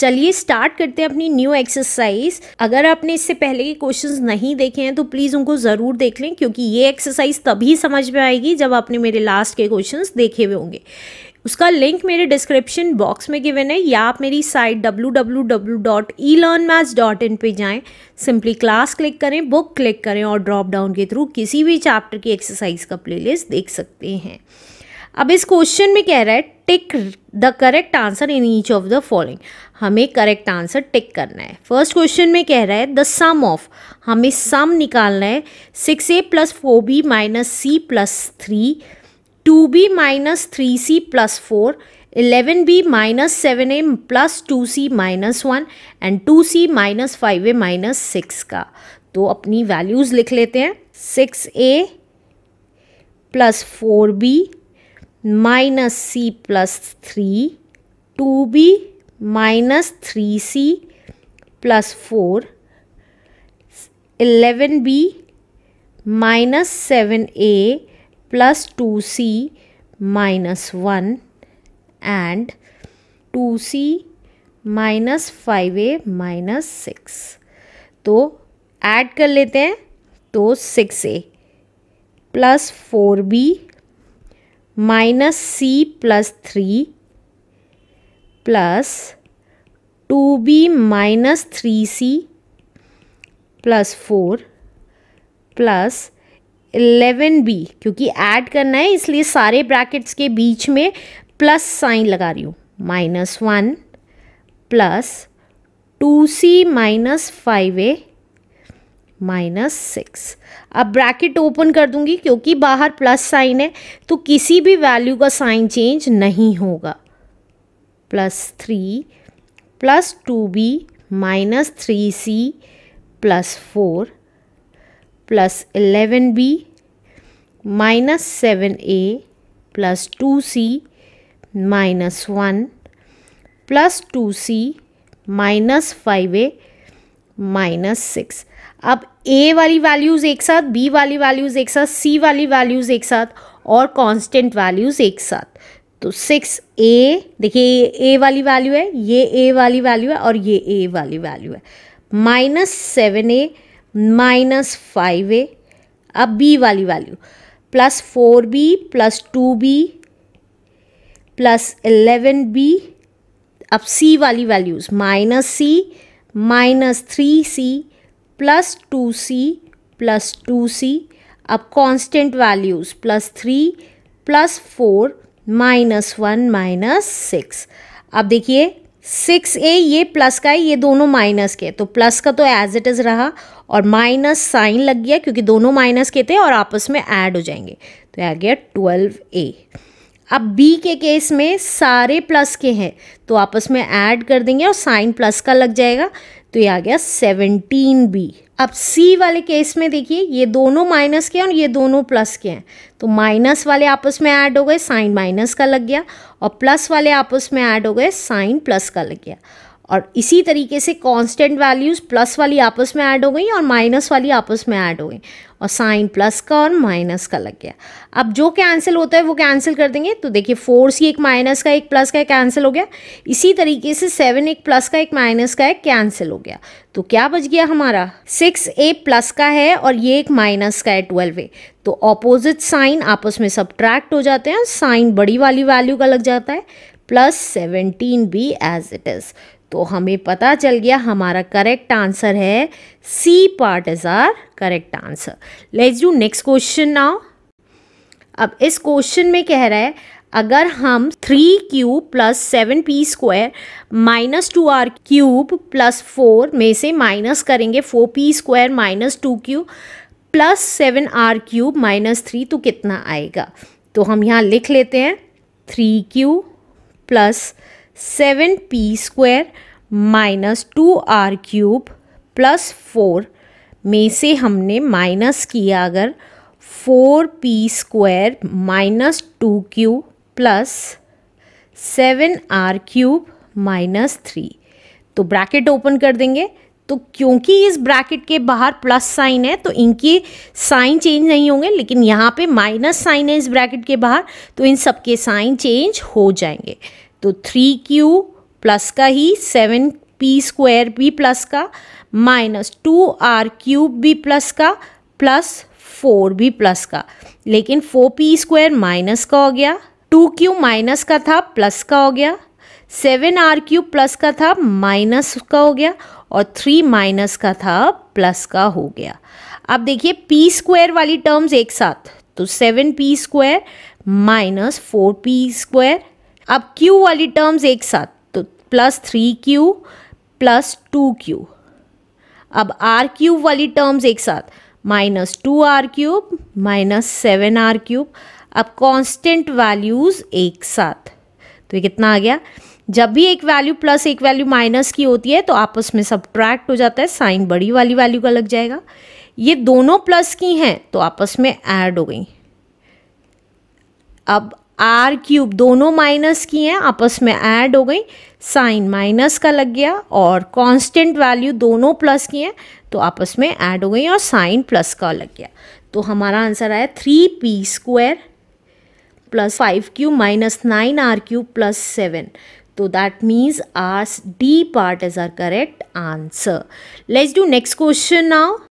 चलिए स्टार्ट करते हैं अपनी न्यू एक्सरसाइज अगर आपने इससे पहले के क्वेश्चंस नहीं देखे हैं तो प्लीज़ उनको ज़रूर देख लें क्योंकि ये एक्सरसाइज तभी समझ में आएगी जब आपने मेरे लास्ट के क्वेश्चंस देखे हुए होंगे उसका लिंक मेरे डिस्क्रिप्शन बॉक्स में गिवन है या आप मेरी साइट www.elearnmaths.in पे जाएं सिंपली क्लास क्लिक करें बुक क्लिक करें और ड्रॉप डाउन के थ्रू किसी भी चैप्टर की एक्सरसाइज का प्लेलिस्ट देख सकते हैं अब इस क्वेश्चन में कह रहा है tick the correct answer in each of the following हमें करेक्ट आंसर टिक करना है फर्स्ट क्वेश्चन में कह रहा है द सम ऑफ हमें सम निकालना है six A plus four B minus C plus three two B minus three C plus four eleven B minus seven A plus two C minus one and two C minus five A minus six का तो अपनी values लिख लेते हैं six A plus four B minus C plus three two B minus three C plus four eleven B minus seven A plus two C minus one and two C minus five A minus six तो add कर लेते हैं तो six A plus four B minus C plus three plus two B minus three C plus four plus eleven B क्योंकि add करना है इसलिए सारे ब्रैकेट्स के बीच में प्लस साइन लगा रही हूँ minus one plus two C minus five A minus six अब ब्रैकेट ओपन कर दूंगी क्योंकि बाहर प्लस साइन है तो किसी भी वैल्यू का साइन चेंज नहीं होगा plus three plus two B minus three C plus four plus eleven B minus seven A plus two C minus one plus two C minus five A minus six अब A वाली values एक साथ B वाली values एक साथ सी वाली values एक साथ और कांस्टेंट वैल्यूज़ एक साथ तो सिक्स ए देखिए ये ए वाली वैल्यू है ये ए वाली वैल्यू है और ये ए वाली वैल्यू है minus seven A minus five A अब बी वाली value plus four B plus two B plus eleven B अब सी वाली values minus C minus three C plus two C plus two C अब constant values plus three plus four minus one minus six अब देखिए six ए ये plus का है ये दोनों माइनस के तो प्लस का तो एज इट इज़ रहा और माइनस साइन लग गया क्योंकि दोनों माइनस के थे और आपस में ऐड हो जाएंगे तो आ गया ट्वेल्व ए अब बी के केस में सारे प्लस के हैं तो आपस में ऐड कर देंगे और साइन प्लस का लग जाएगा तो ये आ गया सेवनटीन बी अब सी वाले केस में देखिए ये दोनों माइनस के हैं और ये दोनों प्लस के हैं तो माइनस वाले आपस में ऐड हो गए साइन माइनस का लग गया और प्लस वाले आपस में ऐड हो गए साइन प्लस का लग गया और इसी तरीके से कांस्टेंट वैल्यूज़ प्लस वाली आपस में ऐड हो गई और माइनस वाली आपस में ऐड हो गई और साइन प्लस का और माइनस का लग गया अब जो कैंसिल होता है वो कैंसिल कर देंगे तो देखिए फोर सी एक माइनस का एक प्लस का एक कैंसिल हो गया इसी तरीके से सेवन एक प्लस का एक माइनस का एक कैंसिल हो गया तो क्या बच गया हमारा सिक्स ए प्लस का है और ये एक माइनस का है ट्वेल्व ए तो ऑपोजिट साइन आपस में सब्ट्रैक्ट हो जाते हैं साइन बड़ी वाली वैल्यू का लग जाता है plus seventeen B as it is तो हमें पता चल गया हमारा करेक्ट आंसर है C part is our correct answer let's do next question now अब इस क्वेश्चन में कह रहा है अगर हम three Q plus seven P square minus two R cube plus four में से माइनस करेंगे four P square minus two Q plus seven R cube minus three तो कितना आएगा तो हम यहाँ लिख लेते हैं three Q plus seven P square minus two R cube plus four में से हमने माइनस किया अगर four P square minus two cube plus seven R cube minus three तो ब्रैकेट ओपन कर देंगे तो क्योंकि इस ब्रैकेट के बाहर प्लस साइन है तो इनके साइन चेंज नहीं होंगे लेकिन यहाँ पे माइनस साइन है इस ब्रैकेट के बाहर तो इन सबके साइन चेंज हो जाएंगे तो थ्री क्यू प्लस का ही सेवन पी स्क्वायर भी प्लस का माइनस टू आर क्यूब भी प्लस का प्लस फोर भी प्लस का लेकिन फोर पी स्क्वायर माइनस का हो गया टू क्यू माइनस का था प्लस का हो गया सेवन आर क्यूब प्लस का था माइनस का हो गया और थ्री माइनस का था प्लस का हो गया अब देखिए पी स्क्वायर वाली टर्म्स एक साथ तो seven P square minus four P square अब क्यू वाली टर्म्स एक साथ तो plus three Q plus two Q अब आर क्यूब वाली टर्म्स एक साथ minus two R cube minus seven R cube अब कांस्टेंट वैल्यूज़ एक साथ तो ये कितना आ गया जब भी एक वैल्यू प्लस एक वैल्यू माइनस की होती है तो आपस में सब हो जाता है साइन बड़ी वाली वैल्यू का लग जाएगा ये दोनों प्लस की हैं तो आपस में ऐड हो गई अब आर क्यूब दोनों माइनस की हैं आपस में ऐड हो गई साइन माइनस का लग गया और कांस्टेंट वैल्यू दोनों प्लस की हैं तो आपस में ऐड हो गई और साइन प्लस का लग गया तो हमारा आंसर आया three P square plus five Q minus nine R Q plus seven तो that means our D part is our correct answer let's do next question now